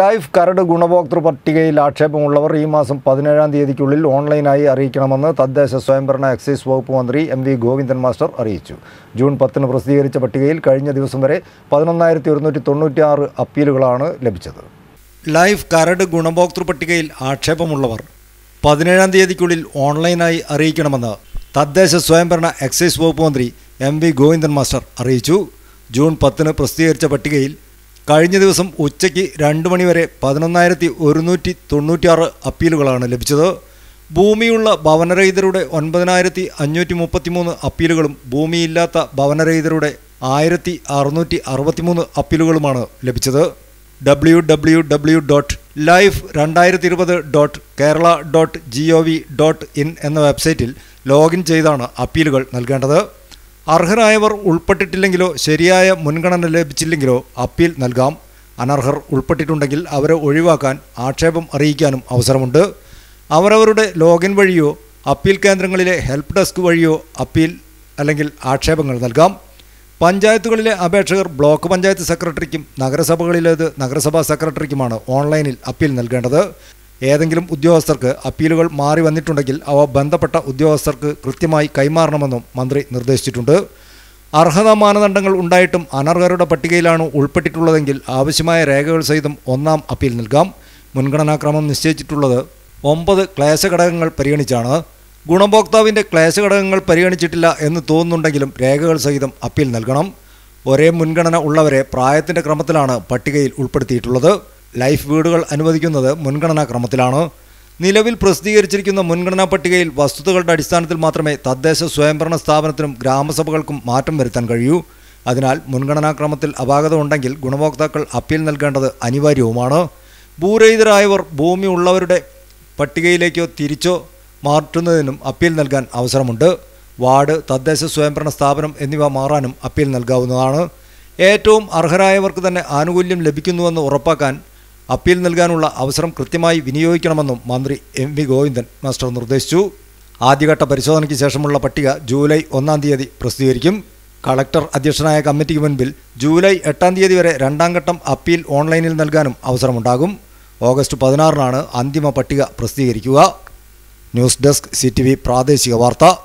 life കരട് ഗുണഭോക്തൃ പട്ടികയിൽ ആക്ഷേപമുള്ളവർ ഈ മാസം പതിനേഴാം തീയതിക്കുള്ളിൽ ഓൺലൈനായി അറിയിക്കണമെന്ന് തദ്ദേശ സ്വയംഭരണ എക്സൈസ് വകുപ്പ് മന്ത്രി എം വി ഗോവിന്ദൻ മാസ്റ്റർ അറിയിച്ചു ജൂൺ പത്തിന് പ്രസിദ്ധീകരിച്ച പട്ടികയിൽ കഴിഞ്ഞ ദിവസം വരെ പതിനൊന്നായിരത്തി ഒരുന്നൂറ്റി അപ്പീലുകളാണ് ലഭിച്ചത് ലൈഫ് കരട് ഗുണഭോക്തൃ പട്ടികയിൽ ആക്ഷേപമുള്ളവർ പതിനേഴാം തീയതിക്കുള്ളിൽ ഓൺലൈനായി അറിയിക്കണമെന്ന് തദ്ദേശ സ്വയംഭരണ എക്സൈസ് വകുപ്പ് മന്ത്രി എം വി ഗോവിന്ദൻ മാസ്റ്റർ അറിയിച്ചു ജൂൺ പത്തിന് പ്രസിദ്ധീകരിച്ച പട്ടികയിൽ കഴിഞ്ഞ ദിവസം ഉച്ചയ്ക്ക് രണ്ട് മണിവരെ പതിനൊന്നായിരത്തി ഒരുന്നൂറ്റി തൊണ്ണൂറ്റിയാറ് അപ്പീലുകളാണ് ലഭിച്ചത് ഭൂമിയുള്ള ഭവനരഹിതരുടെ ഒൻപതിനായിരത്തി അഞ്ഞൂറ്റി മുപ്പത്തിമൂന്ന് അപ്പീലുകളും ഭൂമിയില്ലാത്ത ഭവനരഹിതരുടെ ആയിരത്തി അറുന്നൂറ്റി അറുപത്തിമൂന്ന് അപ്പീലുകളുമാണ് ലഭിച്ചത് W W W dot life രണ്ടായിരത്തി ഇരുപത് dot Kerala dot G O V dot in എന്ന വെബ്സൈറ്റിൽ ലോഗിൻ ചെയ്താണ് അപ്പീലുകൾ നൽകേണ്ടത് അർഹരായവർ ഉൾപ്പെട്ടിട്ടില്ലെങ്കിലോ ശരിയായ മുൻഗണന ലഭിച്ചില്ലെങ്കിലോ അപ്പീൽ നൽകാം അനർഹർ ഉൾപ്പെട്ടിട്ടുണ്ടെങ്കിൽ അവരെ ഒഴിവാക്കാൻ ആക്ഷേപം അറിയിക്കാനും അവസരമുണ്ട് അവരവരുടെ ലോഗിൻ വഴിയോ അപ്പീൽ കേന്ദ്രങ്ങളിലെ ഹെൽപ്പ് ഡെസ്ക് വഴിയോ അപ്പീൽ അല്ലെങ്കിൽ ആക്ഷേപങ്ങൾ നൽകാം പഞ്ചായത്തുകളിലെ അപേക്ഷകർ ബ്ലോക്ക് പഞ്ചായത്ത് സെക്രട്ടറിക്കും നഗരസഭകളിലേത് നഗരസഭാ സെക്രട്ടറിക്കുമാണ് ഓൺലൈനിൽ അപ്പീൽ നൽകേണ്ടത് ഏതെങ്കിലും ഉദ്യോഗസ്ഥർക്ക് അപ്പീലുകൾ മാറി വന്നിട്ടുണ്ടെങ്കിൽ അവ ബന്ധപ്പെട്ട ഉദ്യോഗസ്ഥർക്ക് കൃത്യമായി കൈമാറണമെന്നും മന്ത്രി നിർദ്ദേശിച്ചിട്ടുണ്ട് അർഹതാ മാനദണ്ഡങ്ങൾ ഉണ്ടായിട്ടും അനർഹരുടെ പട്ടികയിലാണ് ഉൾപ്പെട്ടിട്ടുള്ളതെങ്കിൽ ആവശ്യമായ രേഖകൾ സഹിതം ഒന്നാം അപ്പീൽ നൽകാം മുൻഗണനാക്രമം നിശ്ചയിച്ചിട്ടുള്ളത് ഒമ്പത് ക്ലേശഘടകങ്ങൾ ഘടകങ്ങൾ പരിഗണിച്ചാണ് ഗുണഭോക്താവിൻ്റെ ക്ലേശഘടകങ്ങൾ ഘടകങ്ങൾ പരിഗണിച്ചിട്ടില്ല എന്ന് തോന്നുന്നുണ്ടെങ്കിലും രേഖകൾ സഹിതം അപ്പീൽ നൽകണം ഒരേ മുൻഗണന ഉള്ളവരെ പ്രായത്തിൻ്റെ ക്രമത്തിലാണ് പട്ടികയിൽ ഉൾപ്പെടുത്തിയിട്ടുള്ളത് ലൈഫ് വീടുകൾ അനുവദിക്കുന്നത് മുൻഗണനാക്രമത്തിലാണ് നിലവിൽ പ്രസിദ്ധീകരിച്ചിരിക്കുന്ന മുൻഗണനാ പട്ടികയിൽ വസ്തുതകളുടെ അടിസ്ഥാനത്തിൽ മാത്രമേ തദ്ദേശ സ്വയംഭരണ സ്ഥാപനത്തിനും ഗ്രാമസഭകൾക്കും മാറ്റം വരുത്താൻ കഴിയൂ അതിനാൽ മുൻഗണനാക്രമത്തിൽ അപാകത ഉണ്ടെങ്കിൽ ഗുണഭോക്താക്കൾ അപ്പീൽ നൽകേണ്ടത് അനിവാര്യവുമാണ് ഭൂരഹിതരായവർ ഭൂമി ഉള്ളവരുടെ പട്ടികയിലേക്കോ തിരിച്ചോ മാറ്റുന്നതിനും അപ്പീൽ നൽകാൻ അവസരമുണ്ട് വാർഡ് തദ്ദേശ സ്വയംഭരണ സ്ഥാപനം എന്നിവ മാറാനും അപ്പീൽ നൽകാവുന്നതാണ് ഏറ്റവും അർഹരായവർക്ക് തന്നെ ആനുകൂല്യം ലഭിക്കുന്നുവെന്ന് ഉറപ്പാക്കാൻ അപ്പീൽ നൽകാനുള്ള അവസരം കൃത്യമായി വിനിയോഗിക്കണമെന്നും മന്ത്രി എം വി ഗോവിന്ദൻ മാസ്റ്റർ നിർദ്ദേശിച്ചു ആദ്യഘട്ട പരിശോധനയ്ക്ക് ശേഷമുള്ള പട്ടിക ജൂലൈ ഒന്നാം തീയതി പ്രസിദ്ധീകരിക്കും കളക്ടർ അധ്യക്ഷനായ കമ്മിറ്റിക്ക് മുൻപിൽ ജൂലൈ എട്ടാം തീയതി വരെ രണ്ടാം ഘട്ടം അപ്പീൽ ഓൺലൈനിൽ നൽകാനും അവസരമുണ്ടാകും ഓഗസ്റ്റ് പതിനാറിനാണ് അന്തിമ പട്ടിക പ്രസിദ്ധീകരിക്കുക ന്യൂസ് ഡെസ്ക് സി പ്രാദേശിക വാർത്ത